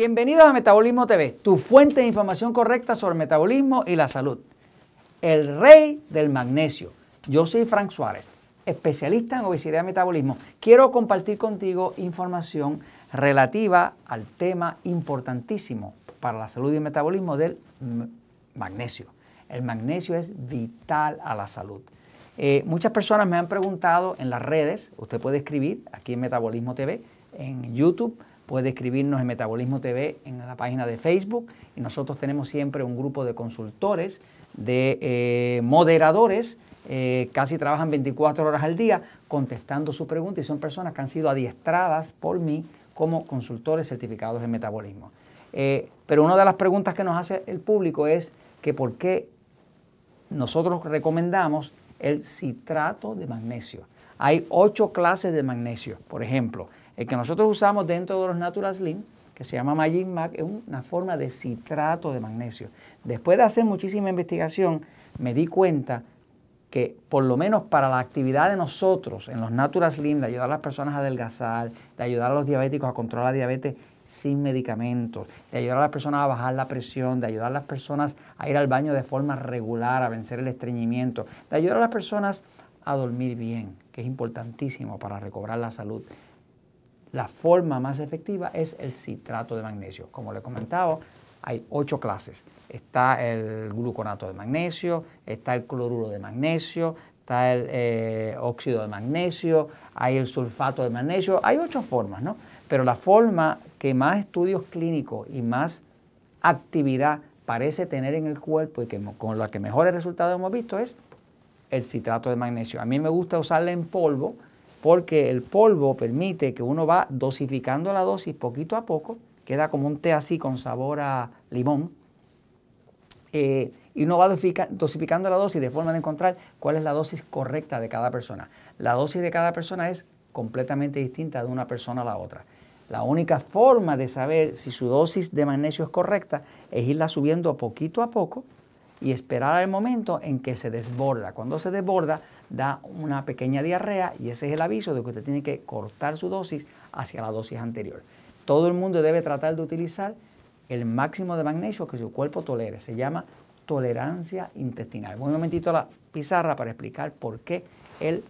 Bienvenidos a Metabolismo TV, tu fuente de información correcta sobre metabolismo y la salud. El rey del magnesio. Yo soy Frank Suárez, especialista en obesidad y metabolismo. Quiero compartir contigo información relativa al tema importantísimo para la salud y el metabolismo del magnesio. El magnesio es vital a la salud. Eh, muchas personas me han preguntado en las redes, usted puede escribir aquí en Metabolismo TV, en YouTube, puede escribirnos en Metabolismo TV en la página de Facebook y nosotros tenemos siempre un grupo de consultores, de eh, moderadores, eh, casi trabajan 24 horas al día contestando su preguntas y son personas que han sido adiestradas por mí como consultores certificados en metabolismo. Eh, pero una de las preguntas que nos hace el público es que por qué nosotros recomendamos el citrato de magnesio. Hay ocho clases de magnesio, por ejemplo. El que nosotros usamos dentro de los Natural Slim, que se llama Magic Mac, es una forma de citrato de magnesio. Después de hacer muchísima investigación, me di cuenta que por lo menos para la actividad de nosotros en los Natural Slim, de ayudar a las personas a adelgazar, de ayudar a los diabéticos a controlar la diabetes sin medicamentos, de ayudar a las personas a bajar la presión, de ayudar a las personas a ir al baño de forma regular, a vencer el estreñimiento, de ayudar a las personas a dormir bien, que es importantísimo para recobrar la salud, la forma más efectiva es el citrato de magnesio. Como le he comentado, hay ocho clases. Está el gluconato de magnesio, está el cloruro de magnesio, está el eh, óxido de magnesio, hay el sulfato de magnesio, hay ocho formas, ¿no? Pero la forma que más estudios clínicos y más actividad parece tener en el cuerpo y que con la que mejores resultados hemos visto es el citrato de magnesio. A mí me gusta usarla en polvo porque el polvo permite que uno va dosificando la dosis poquito a poco, queda como un té así con sabor a limón, eh, y uno va dosificando la dosis de forma de encontrar cuál es la dosis correcta de cada persona. La dosis de cada persona es completamente distinta de una persona a la otra. La única forma de saber si su dosis de magnesio es correcta es irla subiendo poquito a poco y esperar al momento en que se desborda. Cuando se desborda, da una pequeña diarrea y ese es el aviso de que usted tiene que cortar su dosis hacia la dosis anterior. Todo el mundo debe tratar de utilizar el máximo de magnesio que su cuerpo tolere. Se llama tolerancia intestinal. Voy un momentito a la pizarra para explicar por qué el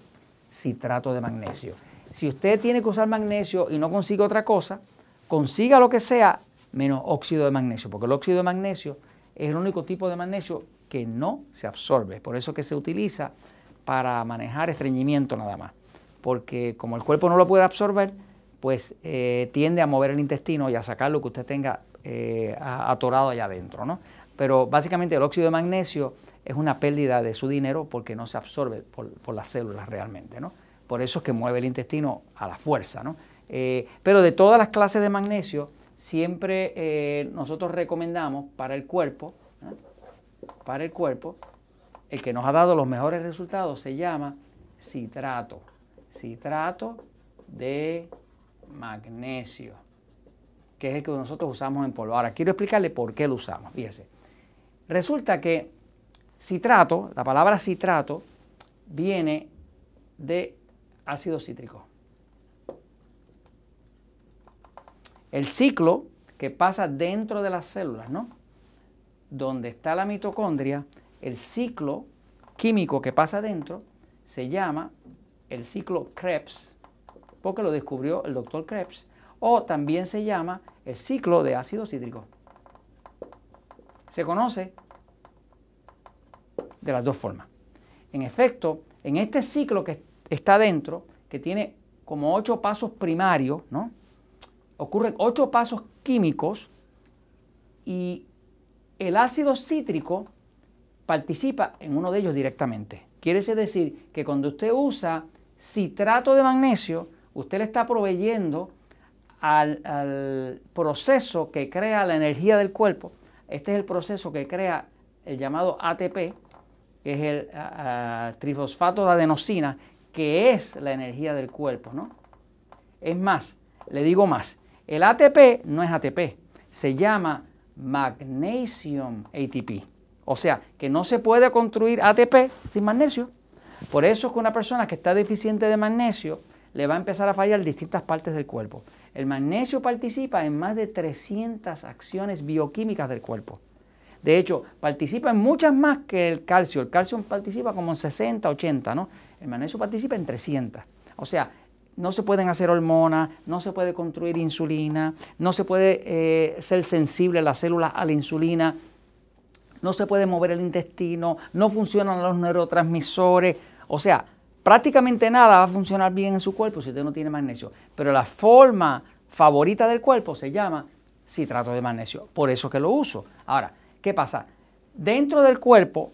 citrato de magnesio. Si usted tiene que usar magnesio y no consigue otra cosa, consiga lo que sea menos óxido de magnesio, porque el óxido de magnesio es el único tipo de magnesio que no se absorbe. Por eso que se utiliza para manejar estreñimiento nada más, porque como el cuerpo no lo puede absorber, pues eh, tiende a mover el intestino y a sacar lo que usted tenga eh, atorado allá adentro. ¿no? Pero básicamente el óxido de magnesio es una pérdida de su dinero porque no se absorbe por, las células realmente. ¿no? Por eso es que mueve el intestino a la fuerza. ¿no? Eh, pero de todas las clases de magnesio, siempre nosotros recomendamos para el cuerpo, para el cuerpo, el que nos ha dado los mejores resultados se llama citrato, citrato de magnesio, que es el que nosotros usamos en polvo. Ahora, quiero explicarle por qué lo usamos. Fíjese, resulta que citrato, la palabra citrato, viene de ácido cítrico. El ciclo que pasa dentro de las células, ¿no? Donde está la mitocondria, el ciclo químico que pasa dentro se llama el ciclo Krebs, porque lo descubrió el doctor Krebs, o también se llama el ciclo de ácido cítrico. Se conoce de las dos formas. En efecto, en este ciclo que está dentro, que tiene como ocho pasos primarios, ¿no? ocurren ocho pasos químicos y el ácido cítrico participa en uno de ellos directamente. Quiere decir que cuando usted usa citrato de magnesio, usted le está proveyendo al, proceso que crea la energía del cuerpo. Este es el proceso que crea el llamado ATP, que es el trifosfato de adenosina, que es la energía del cuerpo, ¿no? Es más, le digo más, el ATP no es ATP, se llama magnesium ATP. O sea, que no se puede construir ATP sin magnesio. Por eso es que una persona que está deficiente de magnesio le va a empezar a fallar distintas partes del cuerpo. El magnesio participa en más de 300 acciones bioquímicas del cuerpo. De hecho, participa en muchas más que el calcio. El calcio participa como en 60, 80, ¿no? El magnesio participa en 300. O sea, no se pueden hacer hormonas, no se puede construir insulina, no se puede eh, ser sensible a las células a la insulina no se puede mover el intestino, no funcionan los neurotransmisores, o sea, prácticamente nada va a funcionar bien en su cuerpo si usted no tiene magnesio. Pero la forma favorita del cuerpo se llama citrato de magnesio, por eso que lo uso. Ahora, ¿qué pasa? Dentro del cuerpo,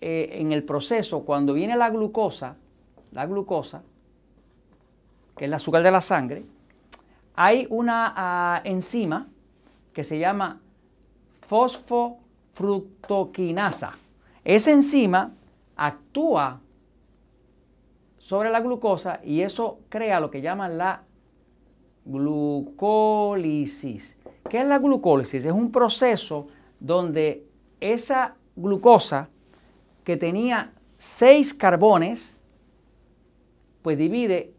eh, en el proceso, cuando viene la glucosa, la glucosa, que es el azúcar de la sangre, hay una ah, enzima que se llama fosfo fructoquinasa. Esa enzima actúa sobre la glucosa y eso crea lo que llaman la glucólisis. ¿Qué es la glucólisis? Es un proceso donde esa glucosa que tenía seis carbones, pues divide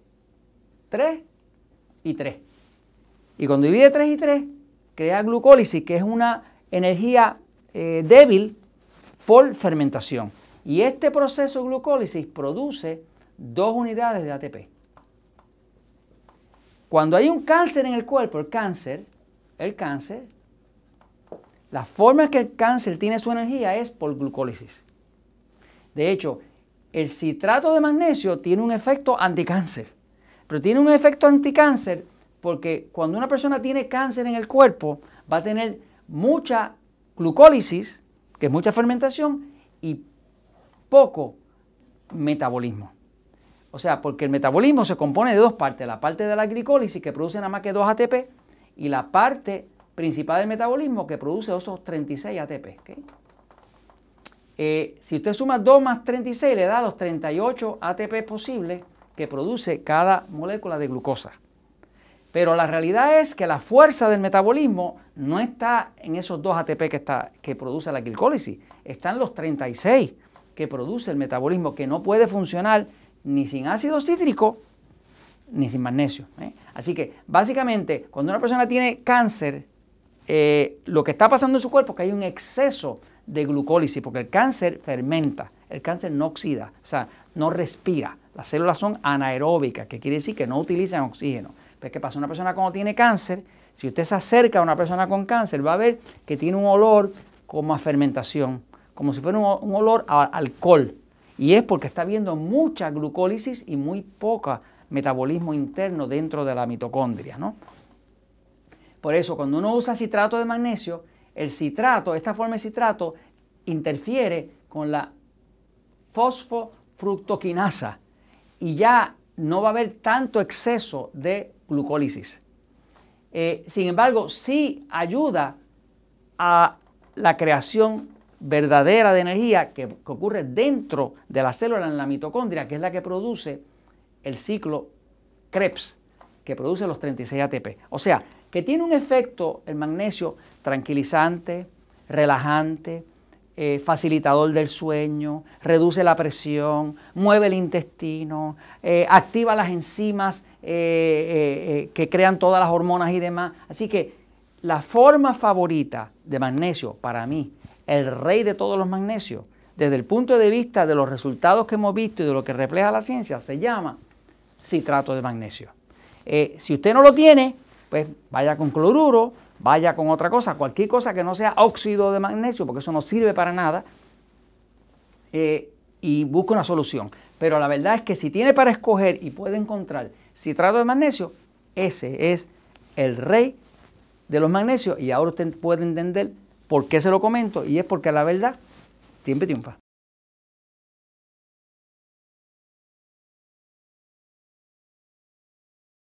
3 y 3. Y cuando divide 3 y 3, crea glucólisis, que es una energía eh, débil por fermentación. Y este proceso glucólisis produce dos unidades de ATP. Cuando hay un cáncer en el cuerpo, el cáncer, el cáncer, la forma en que el cáncer tiene su energía es por glucólisis. De hecho, el citrato de magnesio tiene un efecto anticáncer, pero tiene un efecto anticáncer porque cuando una persona tiene cáncer en el cuerpo, va a tener mucha glucólisis, que es mucha fermentación, y poco metabolismo. O sea, porque el metabolismo se compone de dos partes, la parte de la glicólisis que produce nada más que 2 ATP y la parte principal del metabolismo que produce esos 36 ATP. Eh, si usted suma 2 más 36 le da los 38 ATP posibles que produce cada molécula de glucosa. Pero la realidad es que la fuerza del metabolismo no está en esos dos ATP que, está, que produce la glucólisis, están los 36 que produce el metabolismo, que no puede funcionar ni sin ácido cítrico ni sin magnesio. ¿eh? Así que básicamente cuando una persona tiene cáncer, eh, lo que está pasando en su cuerpo es que hay un exceso de glucólisis, porque el cáncer fermenta, el cáncer no oxida, o sea, no respira. Las células son anaeróbicas, que quiere decir que no utilizan oxígeno. Pues, ¿qué pasa? Una persona cuando tiene cáncer, si usted se acerca a una persona con cáncer, va a ver que tiene un olor como a fermentación, como si fuera un olor a alcohol. Y es porque está viendo mucha glucólisis y muy poco metabolismo interno dentro de la mitocondria. ¿no? Por eso, cuando uno usa citrato de magnesio, el citrato, esta forma de citrato, interfiere con la fosfofructoquinasa y ya no va a haber tanto exceso de glucólisis. Eh, sin embargo, sí ayuda a la creación verdadera de energía que, que, ocurre dentro de la célula en la mitocondria, que es la que produce el ciclo Krebs, que produce los 36 ATP. O sea, que tiene un efecto el magnesio tranquilizante, relajante, eh, facilitador del sueño, reduce la presión, mueve el intestino, eh, activa las enzimas eh, que crean todas las hormonas y demás. Así que la forma favorita de magnesio para mí, el rey de todos los magnesios, desde el punto de vista de los resultados que hemos visto y de lo que refleja la ciencia, se llama citrato de magnesio. si usted no lo tiene, pues vaya con cloruro, vaya con otra cosa, cualquier cosa que no sea óxido de magnesio, porque eso no sirve para nada, eh, y busca una solución. Pero la verdad es que si tiene para escoger y puede encontrar citrato de magnesio, ese es el rey de los magnesios y ahora usted puede entender por qué se lo comento y es porque la verdad siempre triunfa.